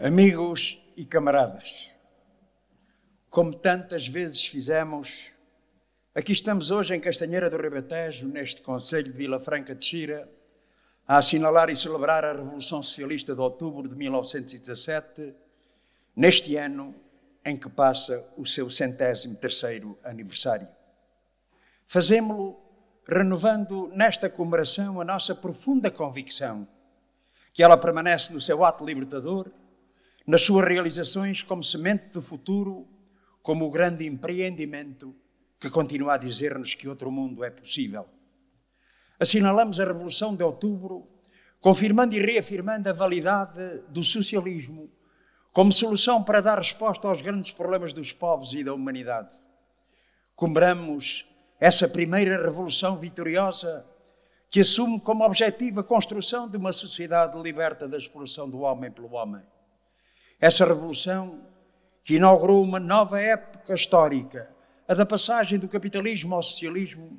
Amigos e camaradas, como tantas vezes fizemos, aqui estamos hoje em Castanheira do Ribatejo, neste Conselho de Vila Franca de Xira, a assinalar e celebrar a Revolução Socialista de outubro de 1917, neste ano em que passa o seu centésimo terceiro aniversário. Fazemo-lo renovando nesta comemoração a nossa profunda convicção que ela permanece no seu ato libertador nas suas realizações como semente do futuro, como o grande empreendimento que continua a dizer-nos que outro mundo é possível. Assinalamos a Revolução de Outubro, confirmando e reafirmando a validade do socialismo como solução para dar resposta aos grandes problemas dos povos e da humanidade. Comemoramos essa primeira revolução vitoriosa que assume como objetivo a construção de uma sociedade liberta da exploração do homem pelo homem. Essa revolução que inaugurou uma nova época histórica, a da passagem do capitalismo ao socialismo,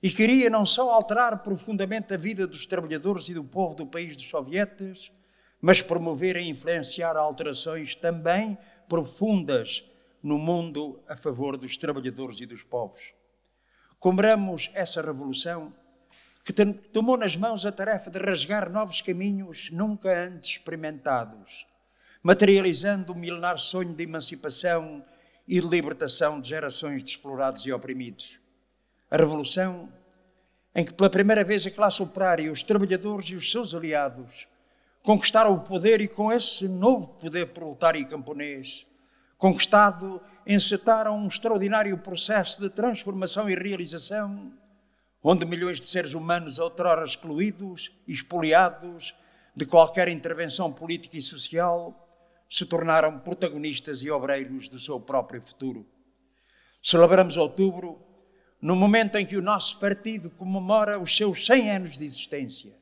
e queria não só alterar profundamente a vida dos trabalhadores e do povo do país dos sovietes, mas promover e influenciar alterações também profundas no mundo a favor dos trabalhadores e dos povos. Combramos essa revolução que tomou nas mãos a tarefa de rasgar novos caminhos nunca antes experimentados materializando o milenar sonho de emancipação e de libertação de gerações de explorados e oprimidos. A Revolução, em que pela primeira vez a classe operária, os trabalhadores e os seus aliados conquistaram o poder e com esse novo poder proletário e camponês conquistado, encetaram um extraordinário processo de transformação e realização, onde milhões de seres humanos, outrora excluídos e expoliados de qualquer intervenção política e social, se tornaram protagonistas e obreiros do seu próprio futuro. Celebramos outubro no momento em que o nosso partido comemora os seus 100 anos de existência,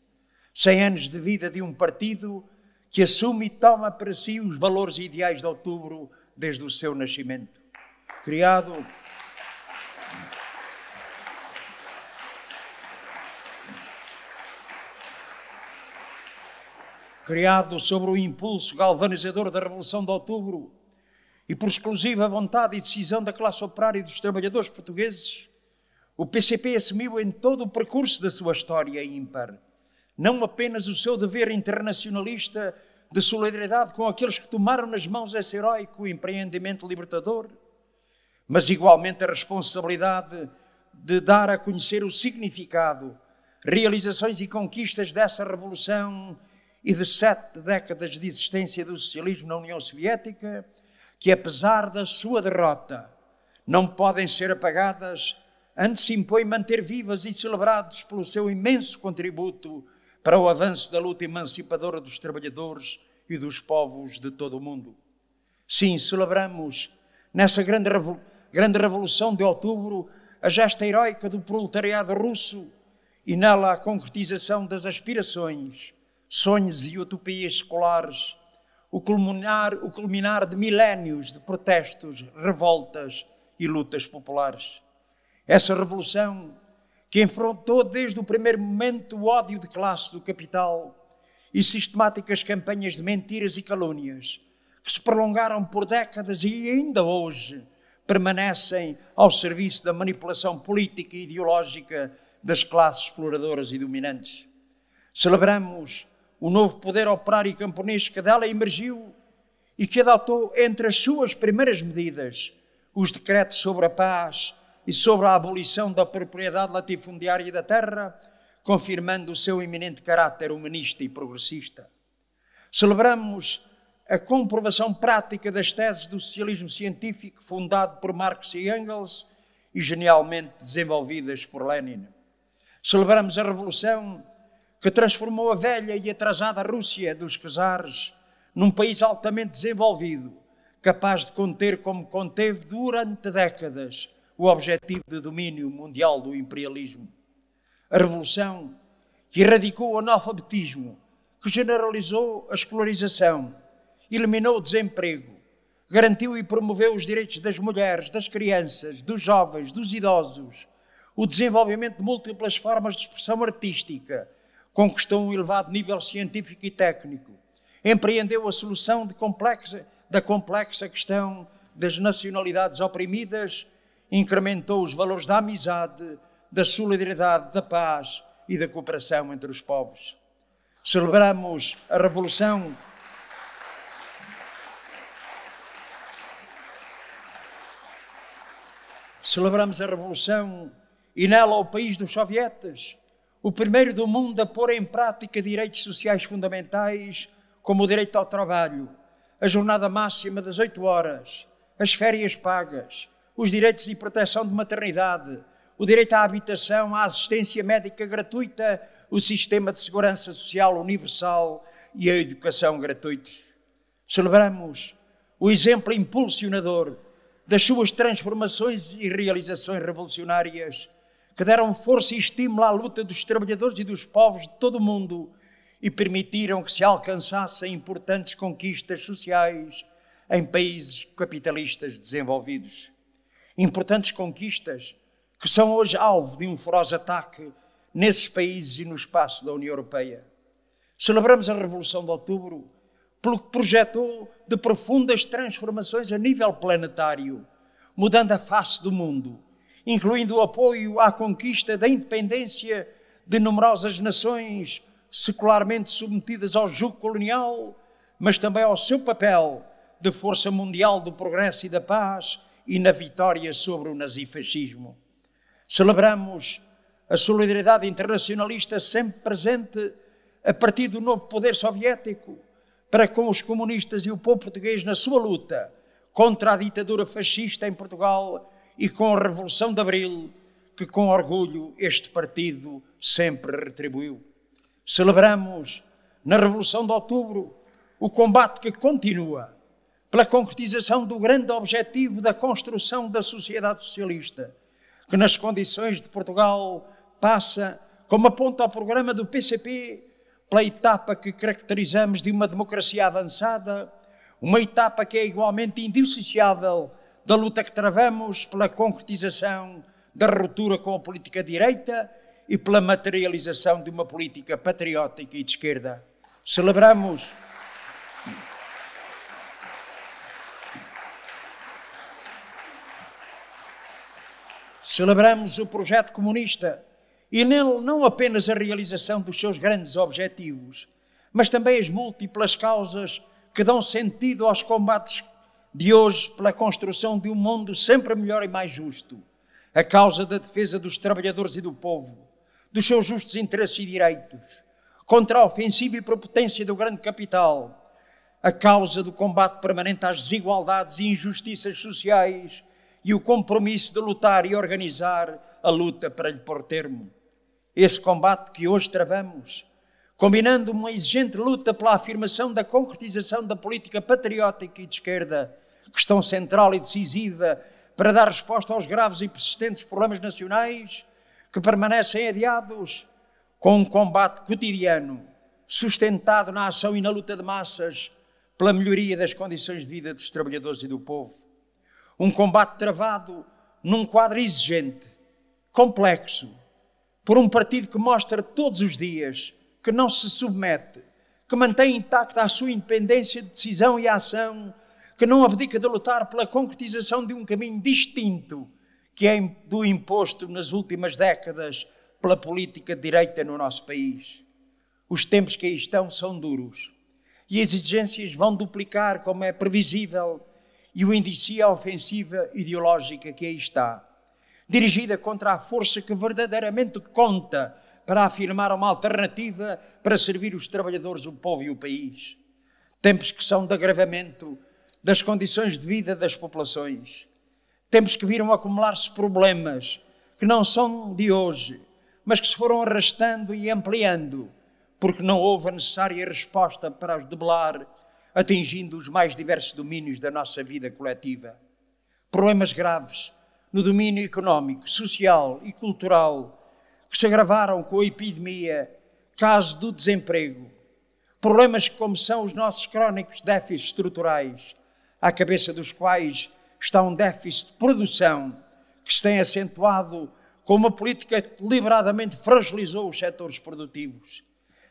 100 anos de vida de um partido que assume e toma para si os valores e ideais de outubro desde o seu nascimento. Criado criado sobre o impulso galvanizador da Revolução de Outubro e por exclusiva vontade e decisão da classe operária e dos trabalhadores portugueses, o PCP assumiu em todo o percurso da sua história ímpar não apenas o seu dever internacionalista de solidariedade com aqueles que tomaram nas mãos esse heróico empreendimento libertador, mas igualmente a responsabilidade de dar a conhecer o significado, realizações e conquistas dessa revolução e de sete décadas de existência do socialismo na União Soviética, que apesar da sua derrota, não podem ser apagadas, antes se impõe manter vivas e celebrados pelo seu imenso contributo para o avanço da luta emancipadora dos trabalhadores e dos povos de todo o mundo. Sim, celebramos nessa grande, revol grande revolução de outubro a gesta heroica do proletariado russo e nela a concretização das aspirações sonhos e utopias escolares, o culminar, o culminar de milénios de protestos, revoltas e lutas populares. Essa revolução que enfrentou desde o primeiro momento o ódio de classe do capital e sistemáticas campanhas de mentiras e calúnias que se prolongaram por décadas e ainda hoje permanecem ao serviço da manipulação política e ideológica das classes exploradoras e dominantes. Celebramos o novo poder operário camponês que dela emergiu e que adotou entre as suas primeiras medidas os decretos sobre a paz e sobre a abolição da propriedade latifundiária da terra, confirmando o seu eminente caráter humanista e progressista. Celebramos a comprovação prática das teses do socialismo científico fundado por Marx e Engels e genialmente desenvolvidas por Lenin. Celebramos a revolução que transformou a velha e atrasada Rússia dos czares num país altamente desenvolvido, capaz de conter como conteve durante décadas o objetivo de domínio mundial do imperialismo. A revolução que erradicou o analfabetismo, que generalizou a escolarização, eliminou o desemprego, garantiu e promoveu os direitos das mulheres, das crianças, dos jovens, dos idosos, o desenvolvimento de múltiplas formas de expressão artística, conquistou um elevado nível científico e técnico, empreendeu a solução complexa, da complexa questão das nacionalidades oprimidas, incrementou os valores da amizade, da solidariedade, da paz e da cooperação entre os povos. Celebramos a Revolução. Celebramos a Revolução e nela o país dos sovietas o primeiro do mundo a pôr em prática direitos sociais fundamentais, como o direito ao trabalho, a jornada máxima das 8 horas, as férias pagas, os direitos e proteção de maternidade, o direito à habitação, à assistência médica gratuita, o sistema de segurança social universal e a educação gratuitos. Celebramos o exemplo impulsionador das suas transformações e realizações revolucionárias que deram força e estímulo à luta dos trabalhadores e dos povos de todo o mundo e permitiram que se alcançassem importantes conquistas sociais em países capitalistas desenvolvidos. Importantes conquistas que são hoje alvo de um feroz ataque nesses países e no espaço da União Europeia. Celebramos a Revolução de Outubro pelo que projetou de profundas transformações a nível planetário, mudando a face do mundo incluindo o apoio à conquista da independência de numerosas nações secularmente submetidas ao jugo colonial, mas também ao seu papel de força mundial do progresso e da paz e na vitória sobre o nazifascismo. Celebramos a solidariedade internacionalista sempre presente a partir do novo poder soviético para com os comunistas e o povo português na sua luta contra a ditadura fascista em Portugal e com a Revolução de Abril, que com orgulho este partido sempre retribuiu. Celebramos, na Revolução de Outubro, o combate que continua pela concretização do grande objetivo da construção da sociedade socialista, que nas condições de Portugal passa, como aponta o programa do PCP, pela etapa que caracterizamos de uma democracia avançada, uma etapa que é igualmente indissociável da luta que travamos pela concretização da ruptura com a política direita e pela materialização de uma política patriótica e de esquerda. Celebramos. Celebramos o projeto comunista e nele não apenas a realização dos seus grandes objetivos, mas também as múltiplas causas que dão sentido aos combates de hoje pela construção de um mundo sempre melhor e mais justo, a causa da defesa dos trabalhadores e do povo, dos seus justos interesses e direitos, contra a ofensiva e prepotência do grande capital, a causa do combate permanente às desigualdades e injustiças sociais e o compromisso de lutar e organizar a luta para lhe pôr termo. Esse combate que hoje travamos, combinando uma exigente luta pela afirmação da concretização da política patriótica e de esquerda questão central e decisiva para dar resposta aos graves e persistentes problemas nacionais que permanecem adiados, com um combate cotidiano sustentado na ação e na luta de massas pela melhoria das condições de vida dos trabalhadores e do povo. Um combate travado num quadro exigente, complexo, por um partido que mostra todos os dias que não se submete, que mantém intacta a sua independência de decisão e ação que não abdica de lutar pela concretização de um caminho distinto que é do imposto nas últimas décadas pela política de direita no nosso país. Os tempos que aí estão são duros e as exigências vão duplicar, como é previsível, e o indicia é ofensiva ideológica que aí está, dirigida contra a força que verdadeiramente conta para afirmar uma alternativa para servir os trabalhadores, o povo e o país. Tempos que são de agravamento das condições de vida das populações. Temos que viram acumular-se problemas que não são de hoje, mas que se foram arrastando e ampliando, porque não houve a necessária resposta para os debelar, atingindo os mais diversos domínios da nossa vida coletiva. Problemas graves no domínio económico, social e cultural, que se agravaram com a epidemia, caso do desemprego, problemas como são os nossos crónicos déficits estruturais, à cabeça dos quais está um déficit de produção que se tem acentuado com uma política que deliberadamente fragilizou os setores produtivos.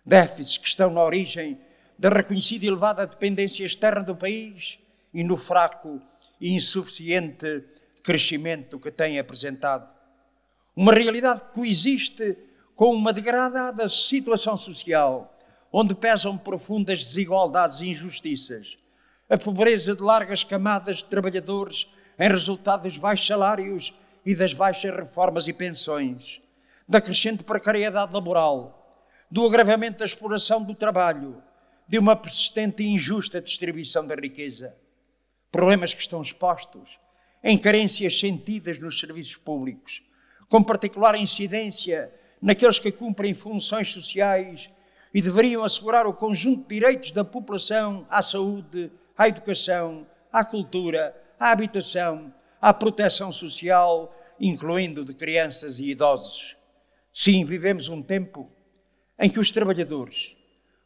Déficits que estão na origem da reconhecida e elevada dependência externa do país e no fraco e insuficiente crescimento que tem apresentado. Uma realidade que coexiste com uma degradada situação social, onde pesam profundas desigualdades e injustiças, a pobreza de largas camadas de trabalhadores em resultado dos baixos salários e das baixas reformas e pensões, da crescente precariedade laboral, do agravamento da exploração do trabalho, de uma persistente e injusta distribuição da riqueza. Problemas que estão expostos em carências sentidas nos serviços públicos, com particular incidência naqueles que cumprem funções sociais e deveriam assegurar o conjunto de direitos da população à saúde, à educação, à cultura, à habitação, à proteção social, incluindo de crianças e idosos. Sim, vivemos um tempo em que os trabalhadores,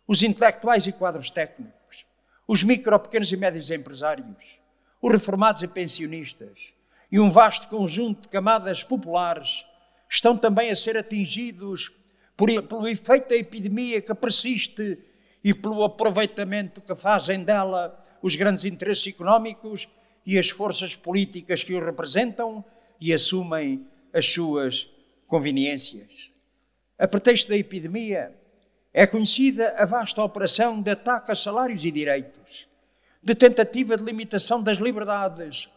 os intelectuais e quadros técnicos, os micro, pequenos e médios empresários, os reformados e pensionistas e um vasto conjunto de camadas populares estão também a ser atingidos por, pelo efeito da epidemia que persiste e pelo aproveitamento que fazem dela os grandes interesses económicos e as forças políticas que os representam e assumem as suas conveniências. A pretexto da epidemia, é conhecida a vasta operação de ataque a salários e direitos, de tentativa de limitação das liberdades,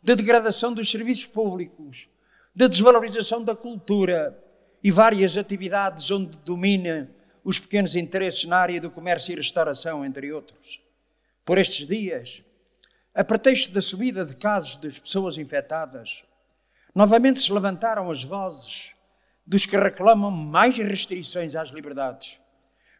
de degradação dos serviços públicos, de desvalorização da cultura e várias atividades onde domina os pequenos interesses na área do comércio e restauração, entre outros por estes dias, a pretexto da subida de casos das pessoas infectadas, novamente se levantaram as vozes dos que reclamam mais restrições às liberdades,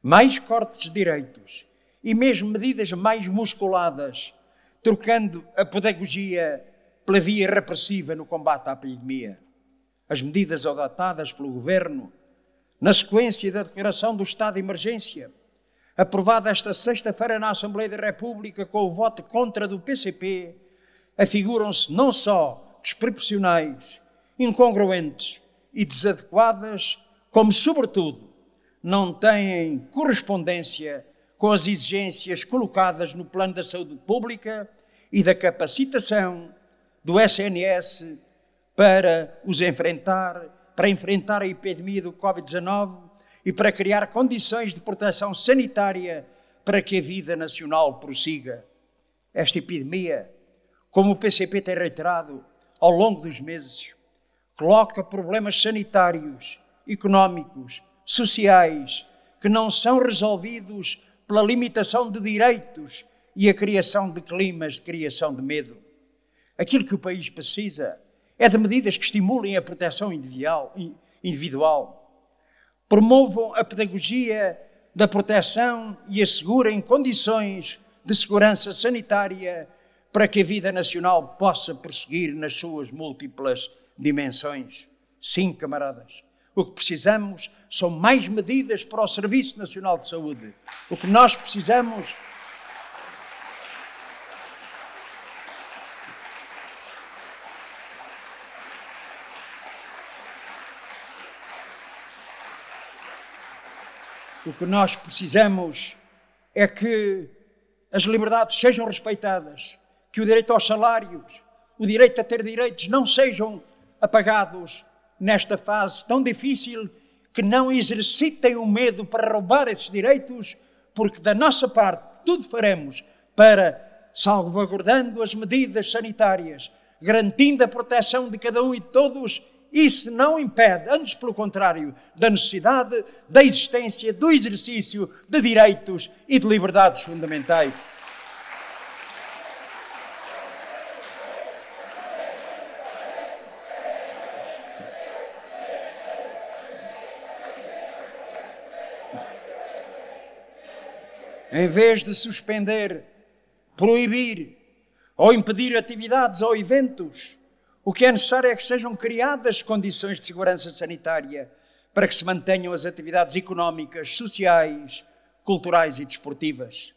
mais cortes de direitos e mesmo medidas mais musculadas, trocando a pedagogia pela via repressiva no combate à epidemia. As medidas adotadas pelo governo, na sequência da declaração do estado de emergência, aprovada esta sexta-feira na Assembleia da República com o voto contra do PCP, afiguram-se não só desproporcionais, incongruentes e desadequadas, como, sobretudo, não têm correspondência com as exigências colocadas no plano da saúde pública e da capacitação do SNS para os enfrentar, para enfrentar a epidemia do Covid-19 e para criar condições de proteção sanitária para que a vida nacional prossiga. Esta epidemia, como o PCP tem reiterado ao longo dos meses, coloca problemas sanitários, económicos, sociais, que não são resolvidos pela limitação de direitos e a criação de climas de criação de medo. Aquilo que o país precisa é de medidas que estimulem a proteção individual, individual promovam a pedagogia da proteção e assegurem condições de segurança sanitária para que a vida nacional possa prosseguir nas suas múltiplas dimensões. Sim, camaradas, o que precisamos são mais medidas para o Serviço Nacional de Saúde. O que nós precisamos O que nós precisamos é que as liberdades sejam respeitadas, que o direito aos salários, o direito a ter direitos não sejam apagados nesta fase tão difícil, que não exercitem o medo para roubar esses direitos, porque da nossa parte tudo faremos para, salvaguardando as medidas sanitárias, garantindo a proteção de cada um e de todos, isso não impede, antes pelo contrário, da necessidade da existência do exercício de direitos e de liberdades fundamentais. em vez de suspender, proibir ou impedir atividades ou eventos, o que é necessário é que sejam criadas condições de segurança sanitária para que se mantenham as atividades económicas, sociais, culturais e desportivas.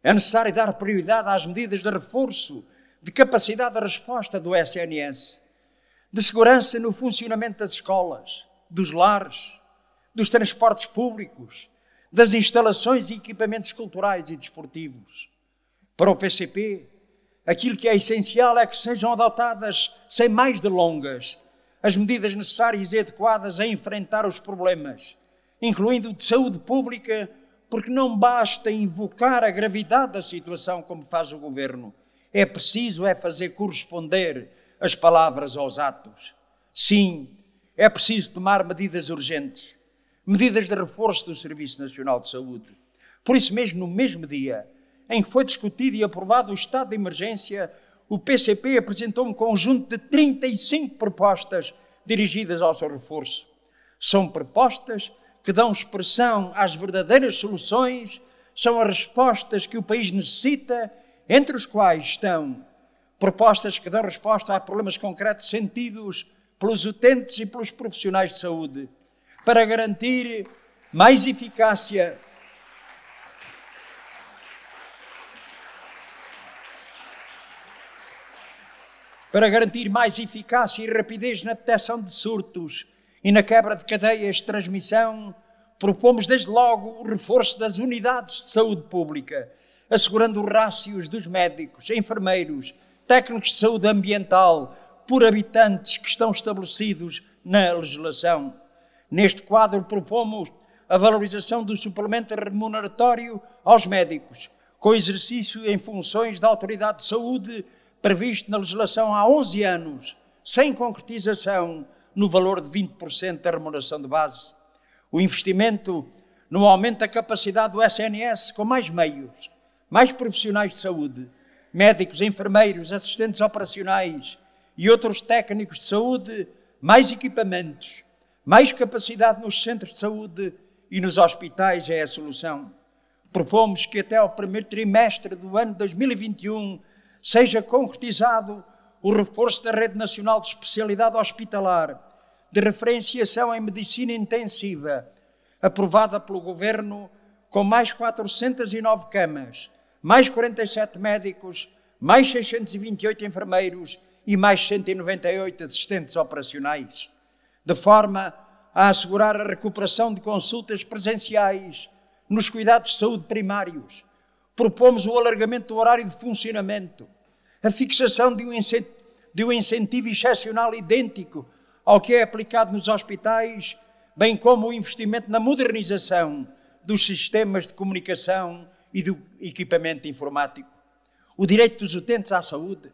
É necessário dar prioridade às medidas de reforço de capacidade de resposta do SNS, de segurança no funcionamento das escolas, dos lares, dos transportes públicos, das instalações e equipamentos culturais e desportivos. Para o PCP, Aquilo que é essencial é que sejam adotadas sem mais delongas as medidas necessárias e adequadas a enfrentar os problemas, incluindo o de saúde pública, porque não basta invocar a gravidade da situação como faz o governo. É preciso é fazer corresponder as palavras aos atos. Sim, é preciso tomar medidas urgentes, medidas de reforço do Serviço Nacional de Saúde. Por isso mesmo, no mesmo dia, em que foi discutido e aprovado o estado de emergência, o PCP apresentou um conjunto de 35 propostas dirigidas ao seu reforço. São propostas que dão expressão às verdadeiras soluções, são as respostas que o país necessita, entre os quais estão propostas que dão resposta a problemas concretos sentidos pelos utentes e pelos profissionais de saúde, para garantir mais eficácia para garantir mais eficácia e rapidez na detecção de surtos e na quebra de cadeias de transmissão, propomos desde logo o reforço das unidades de saúde pública, assegurando rácios dos médicos, enfermeiros, técnicos de saúde ambiental por habitantes que estão estabelecidos na legislação. Neste quadro, propomos a valorização do suplemento remuneratório aos médicos, com exercício em funções da autoridade de saúde previsto na legislação há 11 anos, sem concretização, no valor de 20% da remuneração de base. O investimento no aumento da capacidade do SNS com mais meios, mais profissionais de saúde, médicos, enfermeiros, assistentes operacionais e outros técnicos de saúde, mais equipamentos, mais capacidade nos centros de saúde e nos hospitais é a solução. Propomos que até ao primeiro trimestre do ano 2021 seja concretizado o reforço da Rede Nacional de Especialidade Hospitalar de Referenciação em Medicina Intensiva, aprovada pelo Governo, com mais 409 camas, mais 47 médicos, mais 628 enfermeiros e mais 198 assistentes operacionais, de forma a assegurar a recuperação de consultas presenciais nos cuidados de saúde primários propomos o alargamento do horário de funcionamento, a fixação de um, de um incentivo excepcional idêntico ao que é aplicado nos hospitais, bem como o investimento na modernização dos sistemas de comunicação e do equipamento informático. O direito dos utentes à saúde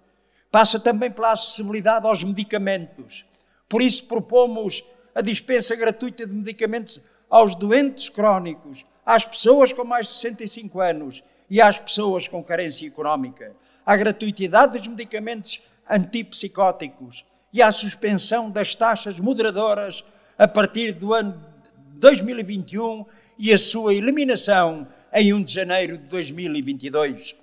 passa também pela acessibilidade aos medicamentos. Por isso, propomos a dispensa gratuita de medicamentos aos doentes crónicos, às pessoas com mais de 65 anos e às pessoas com carência económica, à gratuitidade dos medicamentos antipsicóticos e à suspensão das taxas moderadoras a partir do ano 2021 e a sua eliminação em 1 de janeiro de 2022.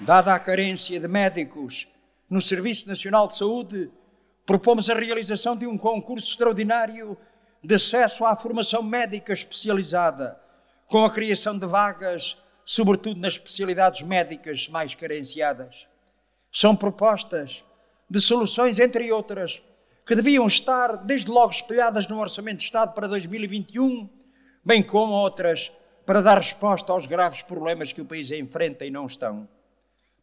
Dada a carência de médicos no Serviço Nacional de Saúde, propomos a realização de um concurso extraordinário de acesso à formação médica especializada, com a criação de vagas, sobretudo nas especialidades médicas mais carenciadas. São propostas de soluções, entre outras, que deviam estar desde logo espelhadas no Orçamento de Estado para 2021, bem como outras para dar resposta aos graves problemas que o país enfrenta e não estão.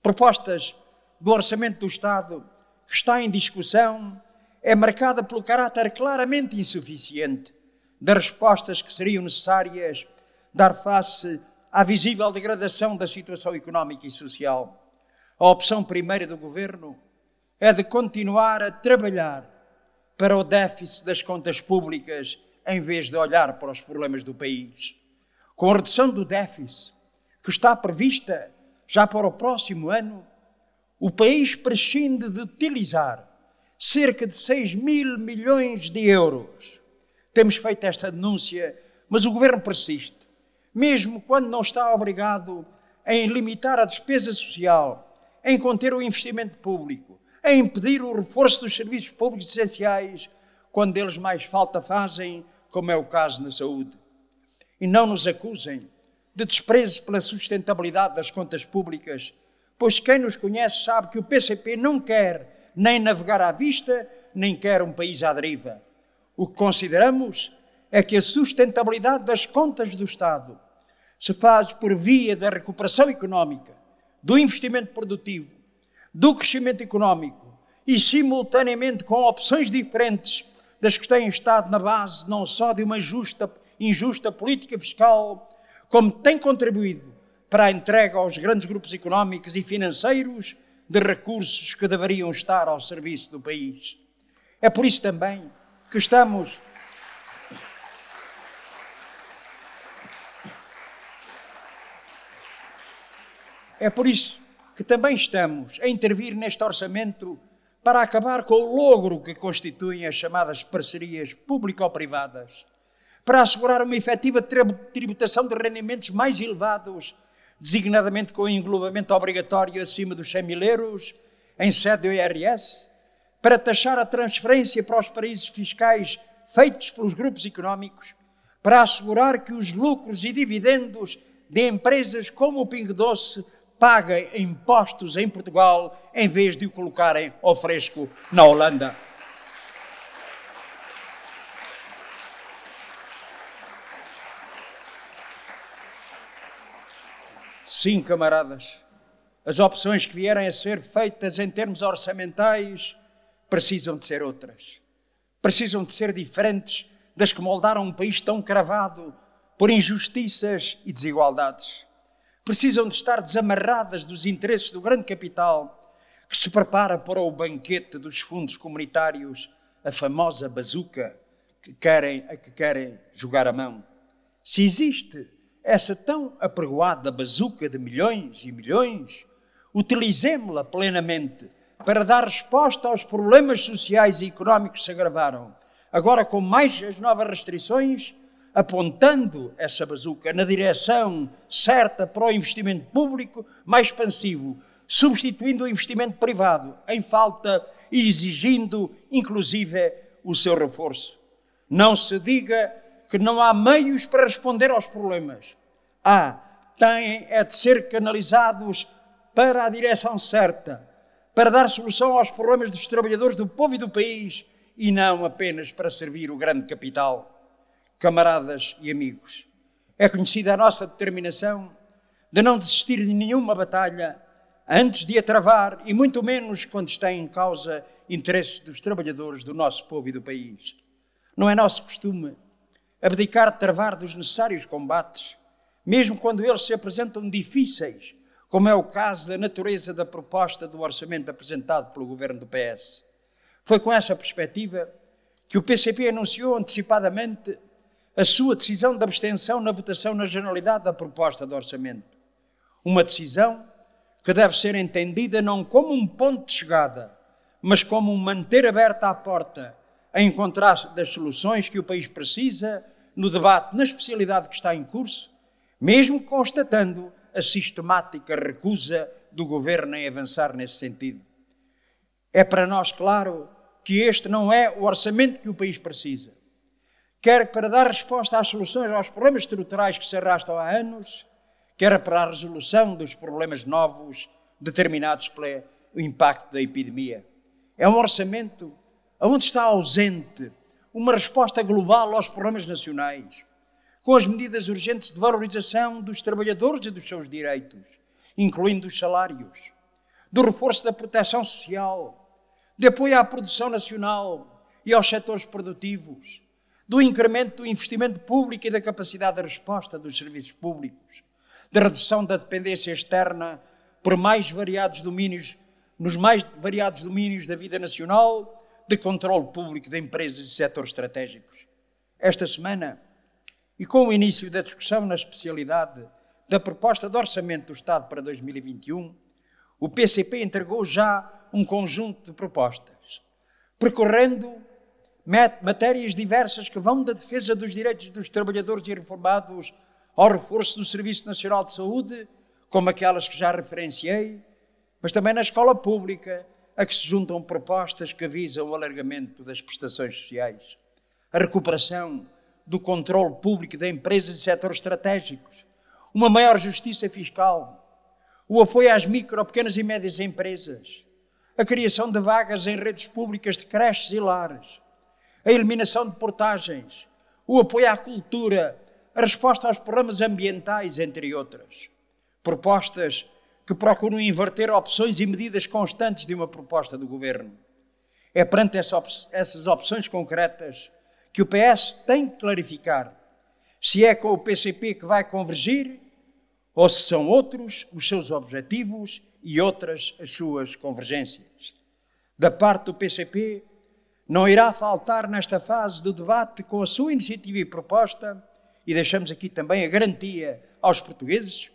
Propostas do Orçamento do Estado, que está em discussão, é marcada pelo caráter claramente insuficiente das respostas que seriam necessárias dar face à visível degradação da situação económica e social. A opção primeira do governo é de continuar a trabalhar para o déficit das contas públicas em vez de olhar para os problemas do país. Com a redução do déficit, que está prevista já para o próximo ano, o país prescinde de utilizar cerca de 6 mil milhões de euros. Temos feito esta denúncia, mas o governo persiste. Mesmo quando não está obrigado em limitar a despesa social, em conter o investimento público, em impedir o reforço dos serviços públicos essenciais, quando eles mais falta fazem, como é o caso na saúde. E não nos acusem de desprezo pela sustentabilidade das contas públicas pois quem nos conhece sabe que o PCP não quer nem navegar à vista, nem quer um país à deriva. O que consideramos é que a sustentabilidade das contas do Estado se faz por via da recuperação económica, do investimento produtivo, do crescimento económico e, simultaneamente, com opções diferentes das que têm estado na base não só de uma justa, injusta política fiscal, como tem contribuído para a entrega aos grandes grupos económicos e financeiros de recursos que deveriam estar ao serviço do país. É por isso também que estamos. É por isso que também estamos a intervir neste orçamento para acabar com o logro que constituem as chamadas parcerias público-privadas, para assegurar uma efetiva tributação de rendimentos mais elevados designadamente com o englobamento obrigatório acima dos 100 mil euros, em sede do IRS, para taxar a transferência para os paraísos fiscais feitos pelos grupos económicos, para assegurar que os lucros e dividendos de empresas como o Pingo Doce paguem impostos em Portugal em vez de o colocarem ao fresco na Holanda. Sim, camaradas, as opções que vierem a ser feitas em termos orçamentais precisam de ser outras. Precisam de ser diferentes das que moldaram um país tão cravado por injustiças e desigualdades. Precisam de estar desamarradas dos interesses do grande capital que se prepara para o banquete dos fundos comunitários, a famosa bazuca que querem, a que querem jogar a mão. Se existe essa tão apregoada bazuca de milhões e milhões, utilizemos-la plenamente para dar resposta aos problemas sociais e económicos que se agravaram, agora com mais as novas restrições, apontando essa bazuca na direção certa para o investimento público mais expansivo, substituindo o investimento privado em falta e exigindo, inclusive, o seu reforço. Não se diga que não há meios para responder aos problemas. Há, têm é de ser canalizados para a direção certa, para dar solução aos problemas dos trabalhadores do povo e do país e não apenas para servir o grande capital. Camaradas e amigos, é conhecida a nossa determinação de não desistir de nenhuma batalha antes de a travar e muito menos quando está em causa interesses dos trabalhadores do nosso povo e do país. Não é nosso costume abdicar de travar dos necessários combates, mesmo quando eles se apresentam difíceis, como é o caso da natureza da proposta do orçamento apresentado pelo governo do PS. Foi com essa perspectiva que o PCP anunciou antecipadamente a sua decisão de abstenção na votação na generalidade da proposta de orçamento. Uma decisão que deve ser entendida não como um ponto de chegada, mas como um manter aberta a porta a encontrar das soluções que o país precisa no debate na especialidade que está em curso, mesmo constatando a sistemática recusa do governo em avançar nesse sentido. É para nós claro que este não é o orçamento que o país precisa. Quer para dar resposta às soluções aos problemas estruturais que se arrastam há anos, quer para a resolução dos problemas novos determinados pelo impacto da epidemia. É um orçamento onde está ausente uma resposta global aos problemas nacionais, com as medidas urgentes de valorização dos trabalhadores e dos seus direitos, incluindo os salários, do reforço da proteção social, de apoio à produção nacional e aos setores produtivos, do incremento do investimento público e da capacidade de resposta dos serviços públicos, da redução da dependência externa por mais variados domínios, nos mais variados domínios da vida nacional de controle público de empresas e setores estratégicos. Esta semana, e com o início da discussão na especialidade da proposta de orçamento do Estado para 2021, o PCP entregou já um conjunto de propostas, percorrendo matérias diversas que vão da defesa dos direitos dos trabalhadores e reformados ao reforço do Serviço Nacional de Saúde, como aquelas que já referenciei, mas também na escola pública, a que se juntam propostas que visam o alargamento das prestações sociais, a recuperação do controle público de empresas e setores estratégicos, uma maior justiça fiscal, o apoio às micro, pequenas e médias empresas, a criação de vagas em redes públicas de creches e lares, a eliminação de portagens, o apoio à cultura, a resposta aos problemas ambientais, entre outras. Propostas que procuram inverter opções e medidas constantes de uma proposta do governo. É perante essa op essas opções concretas que o PS tem que clarificar se é com o PCP que vai convergir ou se são outros os seus objetivos e outras as suas convergências. Da parte do PCP, não irá faltar nesta fase do debate com a sua iniciativa e proposta, e deixamos aqui também a garantia aos portugueses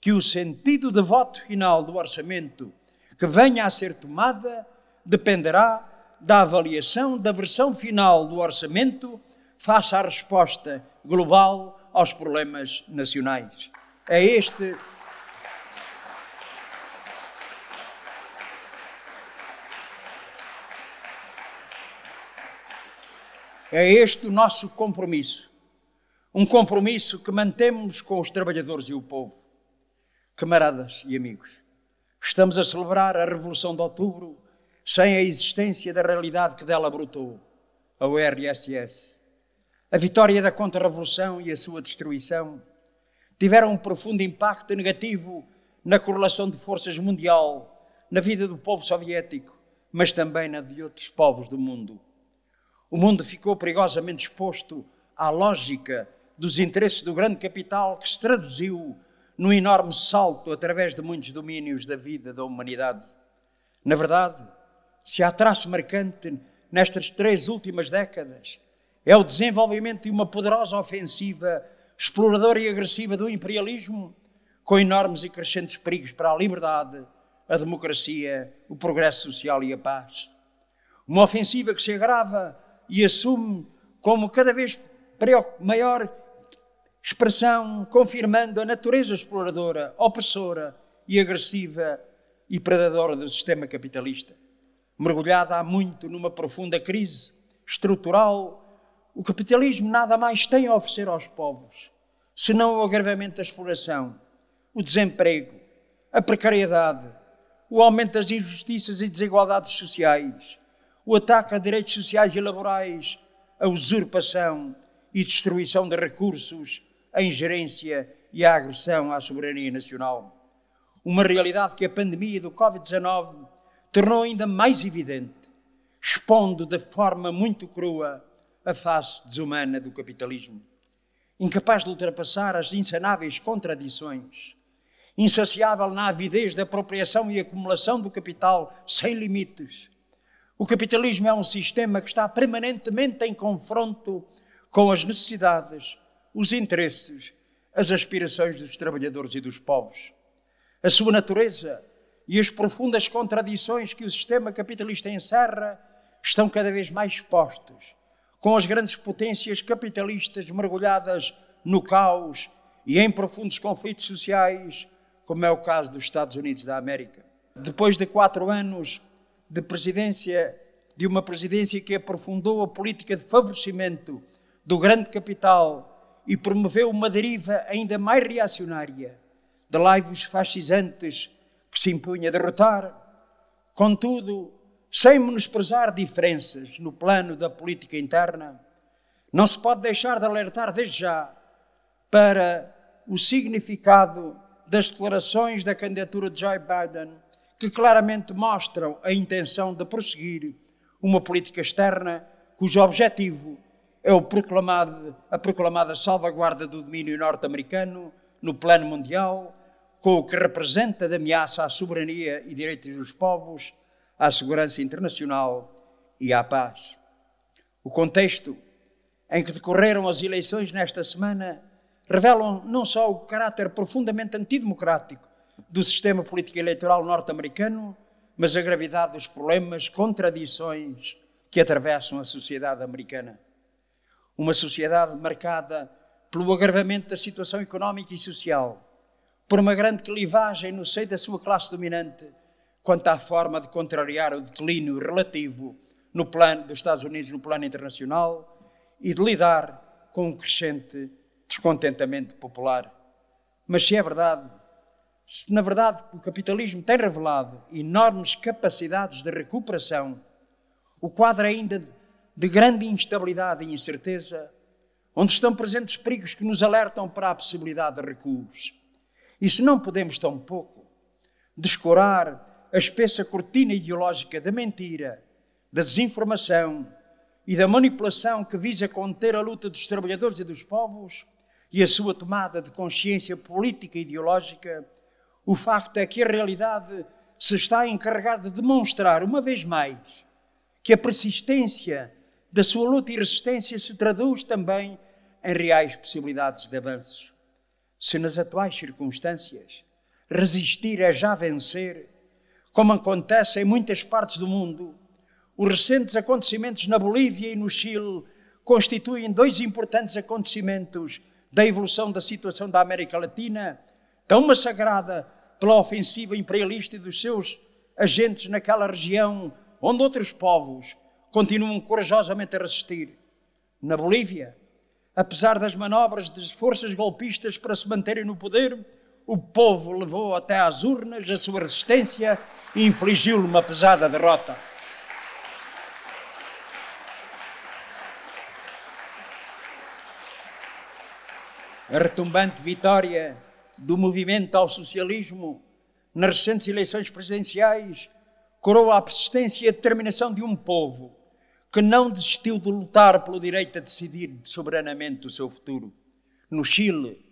que o sentido de voto final do orçamento que venha a ser tomada dependerá da avaliação da versão final do orçamento face à resposta global aos problemas nacionais. É este. É este o nosso compromisso. Um compromisso que mantemos com os trabalhadores e o povo. Camaradas e amigos, estamos a celebrar a Revolução de Outubro sem a existência da realidade que dela brotou, a URSS. A vitória da Contra-Revolução e a sua destruição tiveram um profundo impacto negativo na correlação de forças mundial, na vida do povo soviético, mas também na de outros povos do mundo. O mundo ficou perigosamente exposto à lógica dos interesses do grande capital que se traduziu num enorme salto através de muitos domínios da vida da humanidade. Na verdade, se há traço marcante nestas três últimas décadas, é o desenvolvimento de uma poderosa ofensiva exploradora e agressiva do imperialismo, com enormes e crescentes perigos para a liberdade, a democracia, o progresso social e a paz. Uma ofensiva que se agrava e assume como cada vez maior expressão confirmando a natureza exploradora, opressora e agressiva e predadora do sistema capitalista. Mergulhada há muito numa profunda crise estrutural, o capitalismo nada mais tem a oferecer aos povos senão o agravamento da exploração, o desemprego, a precariedade, o aumento das injustiças e desigualdades sociais, o ataque a direitos sociais e laborais, a usurpação e destruição de recursos a ingerência e a agressão à soberania nacional. Uma realidade que a pandemia do Covid-19 tornou ainda mais evidente, expondo de forma muito crua a face desumana do capitalismo, incapaz de ultrapassar as insanáveis contradições, insaciável na avidez da apropriação e acumulação do capital sem limites. O capitalismo é um sistema que está permanentemente em confronto com as necessidades os interesses, as aspirações dos trabalhadores e dos povos, a sua natureza e as profundas contradições que o sistema capitalista encerra estão cada vez mais expostos, com as grandes potências capitalistas mergulhadas no caos e em profundos conflitos sociais, como é o caso dos Estados Unidos da América. Depois de quatro anos de presidência, de uma presidência que aprofundou a política de favorecimento do grande capital e promoveu uma deriva ainda mais reacionária de laivos fascisantes que se impunha a derrotar, contudo, sem menosprezar diferenças no plano da política interna, não se pode deixar de alertar desde já para o significado das declarações da candidatura de Joe Biden, que claramente mostram a intenção de prosseguir uma política externa cujo objetivo é proclamado, a proclamada salvaguarda do domínio norte-americano no plano mundial, com o que representa de ameaça à soberania e direitos dos povos, à segurança internacional e à paz. O contexto em que decorreram as eleições nesta semana revelam não só o caráter profundamente antidemocrático do sistema político eleitoral norte-americano, mas a gravidade dos problemas, contradições que atravessam a sociedade americana. Uma sociedade marcada pelo agravamento da situação económica e social, por uma grande clivagem no seio da sua classe dominante quanto à forma de contrariar o declínio relativo no plano dos Estados Unidos no plano internacional e de lidar com um crescente descontentamento popular. Mas se é verdade, se na verdade o capitalismo tem revelado enormes capacidades de recuperação, o quadro ainda de grande instabilidade e incerteza, onde estão presentes perigos que nos alertam para a possibilidade de recuos. se não podemos tão pouco descorar a espessa cortina ideológica da mentira, da desinformação e da manipulação que visa conter a luta dos trabalhadores e dos povos e a sua tomada de consciência política e ideológica, o facto é que a realidade se está a encarregar de demonstrar, uma vez mais, que a persistência da sua luta e resistência se traduz também em reais possibilidades de avanços. Se nas atuais circunstâncias resistir é já vencer, como acontece em muitas partes do mundo, os recentes acontecimentos na Bolívia e no Chile constituem dois importantes acontecimentos da evolução da situação da América Latina, tão massacrada pela ofensiva imperialista e dos seus agentes naquela região, onde outros povos continuam corajosamente a resistir. Na Bolívia, apesar das manobras das forças golpistas para se manterem no poder, o povo levou até às urnas a sua resistência e infligiu-lhe uma pesada derrota. A retumbante vitória do movimento ao socialismo nas recentes eleições presidenciais coroa a persistência e a determinação de um povo que não desistiu de lutar pelo direito a decidir soberanamente o seu futuro. No Chile,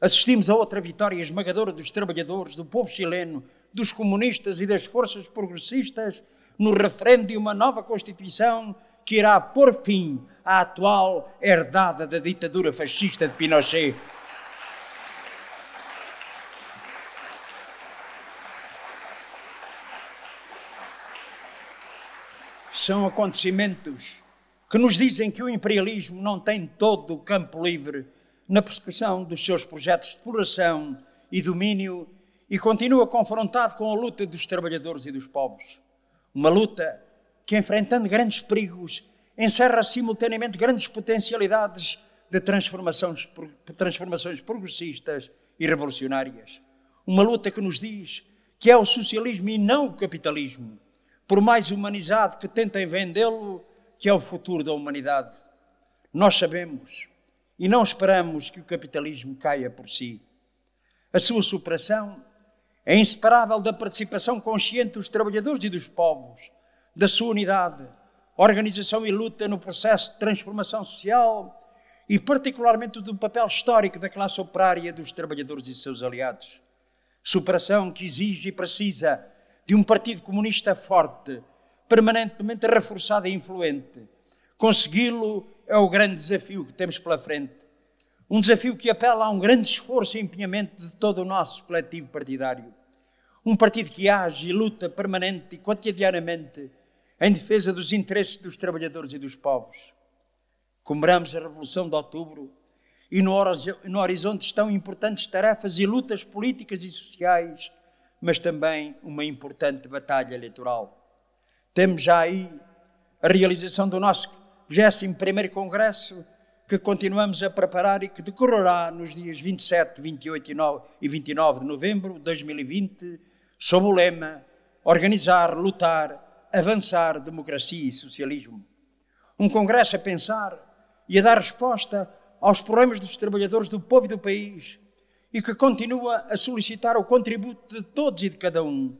assistimos a outra vitória esmagadora dos trabalhadores, do povo chileno, dos comunistas e das forças progressistas no referendo de uma nova Constituição que irá pôr fim à atual herdada da ditadura fascista de Pinochet. são acontecimentos que nos dizem que o imperialismo não tem todo o campo livre na persecução dos seus projetos de exploração e domínio e continua confrontado com a luta dos trabalhadores e dos povos. Uma luta que, enfrentando grandes perigos, encerra simultaneamente grandes potencialidades de transformações, transformações progressistas e revolucionárias. Uma luta que nos diz que é o socialismo e não o capitalismo por mais humanizado que tentem vendê-lo, que é o futuro da humanidade. Nós sabemos e não esperamos que o capitalismo caia por si. A sua superação é inseparável da participação consciente dos trabalhadores e dos povos, da sua unidade, organização e luta no processo de transformação social e, particularmente, do papel histórico da classe operária dos trabalhadores e seus aliados. Superação que exige e precisa de um Partido Comunista forte, permanentemente reforçado e influente. Consegui-lo é o grande desafio que temos pela frente. Um desafio que apela a um grande esforço e empenhamento de todo o nosso coletivo partidário. Um partido que age e luta permanente e cotidianamente em defesa dos interesses dos trabalhadores e dos povos. Comemoramos a Revolução de Outubro e no horizonte estão importantes tarefas e lutas políticas e sociais mas também uma importante batalha eleitoral. Temos já aí a realização do nosso 21 Congresso, que continuamos a preparar e que decorrerá nos dias 27, 28 e 29 de novembro de 2020, sob o lema Organizar, Lutar, Avançar, Democracia e Socialismo. Um Congresso a pensar e a dar resposta aos problemas dos trabalhadores do povo e do país, e que continua a solicitar o contributo de todos e de cada um,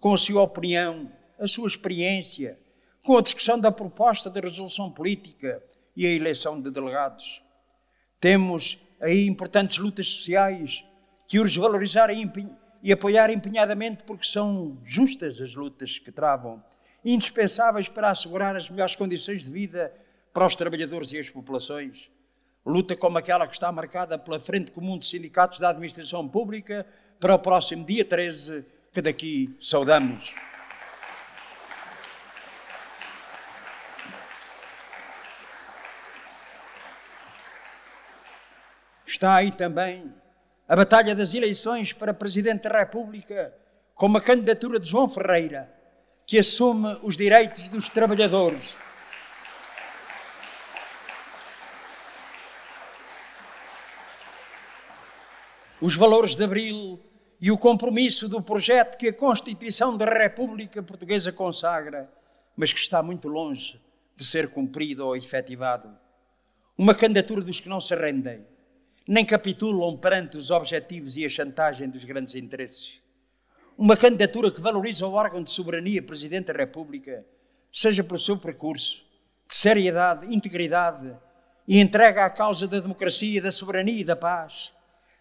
com a sua opinião, a sua experiência, com a discussão da proposta de resolução política e a eleição de delegados. Temos aí importantes lutas sociais que urge valorizar e, e apoiar empenhadamente porque são justas as lutas que travam, indispensáveis para assegurar as melhores condições de vida para os trabalhadores e as populações. Luta como aquela que está marcada pela Frente Comum de Sindicatos da Administração Pública para o próximo dia 13, que daqui saudamos. Está aí também a batalha das eleições para Presidente da República, com a candidatura de João Ferreira, que assume os direitos dos trabalhadores. os valores de Abril e o compromisso do projeto que a Constituição da República Portuguesa consagra, mas que está muito longe de ser cumprido ou efetivado. Uma candidatura dos que não se rendem, nem capitulam perante os objetivos e a chantagem dos grandes interesses. Uma candidatura que valoriza o órgão de soberania Presidente da República, seja pelo seu percurso, de seriedade, integridade e entrega à causa da democracia, da soberania e da paz,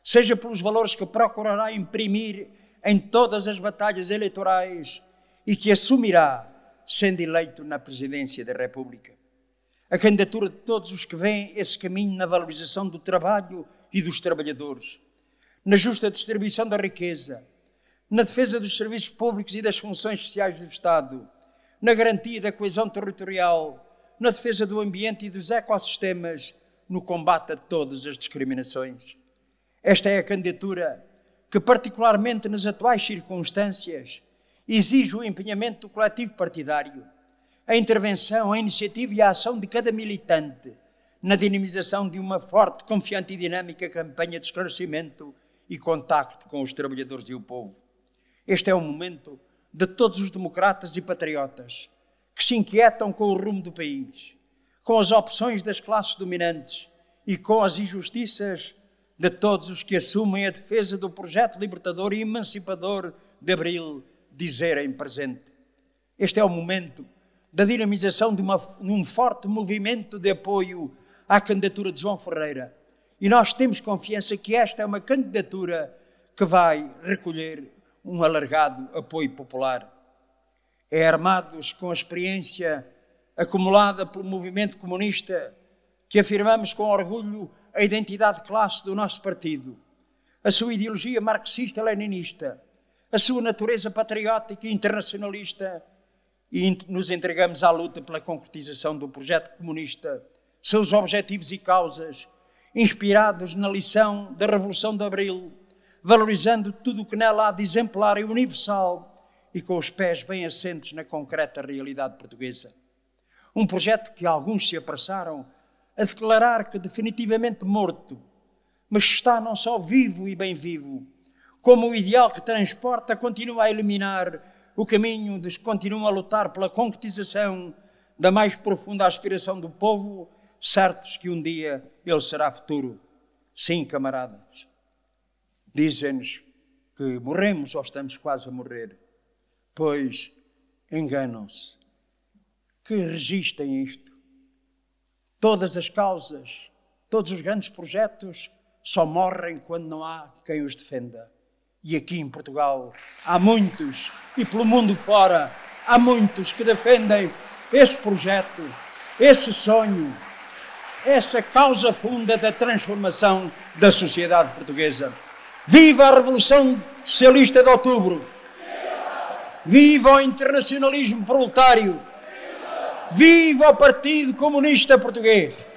seja pelos valores que procurará imprimir em todas as batalhas eleitorais e que assumirá sendo eleito na presidência da República. A candidatura de todos os que vêm esse caminho na valorização do trabalho e dos trabalhadores, na justa distribuição da riqueza, na defesa dos serviços públicos e das funções sociais do Estado, na garantia da coesão territorial, na defesa do ambiente e dos ecossistemas, no combate a todas as discriminações. Esta é a candidatura que, particularmente nas atuais circunstâncias, exige o empenhamento do coletivo partidário, a intervenção, a iniciativa e a ação de cada militante na dinamização de uma forte, confiante e dinâmica campanha de esclarecimento e contacto com os trabalhadores e o povo. Este é o momento de todos os democratas e patriotas que se inquietam com o rumo do país, com as opções das classes dominantes e com as injustiças de todos os que assumem a defesa do projeto libertador e emancipador de Abril dizerem presente. Este é o momento da dinamização de, uma, de um forte movimento de apoio à candidatura de João Ferreira. E nós temos confiança que esta é uma candidatura que vai recolher um alargado apoio popular. É armados com a experiência acumulada pelo movimento comunista que afirmamos com orgulho a identidade de classe do nosso partido, a sua ideologia marxista-leninista, a sua natureza patriótica e internacionalista e nos entregamos à luta pela concretização do projeto comunista, seus objetivos e causas, inspirados na lição da Revolução de Abril, valorizando tudo o que nela há de exemplar e universal e com os pés bem assentes na concreta realidade portuguesa. Um projeto que alguns se apressaram a declarar que definitivamente morto, mas está não só vivo e bem vivo, como o ideal que transporta continua a iluminar o caminho dos que continuam a lutar pela concretização da mais profunda aspiração do povo, certos que um dia ele será futuro. Sim, camaradas, dizem-nos que morremos ou estamos quase a morrer, pois enganam-se. Que registem isto Todas as causas, todos os grandes projetos só morrem quando não há quem os defenda. E aqui em Portugal há muitos, e pelo mundo fora, há muitos que defendem esse projeto, esse sonho, essa causa funda da transformação da sociedade portuguesa. Viva a Revolução Socialista de Outubro! Viva o internacionalismo proletário! Viva o Partido Comunista Português!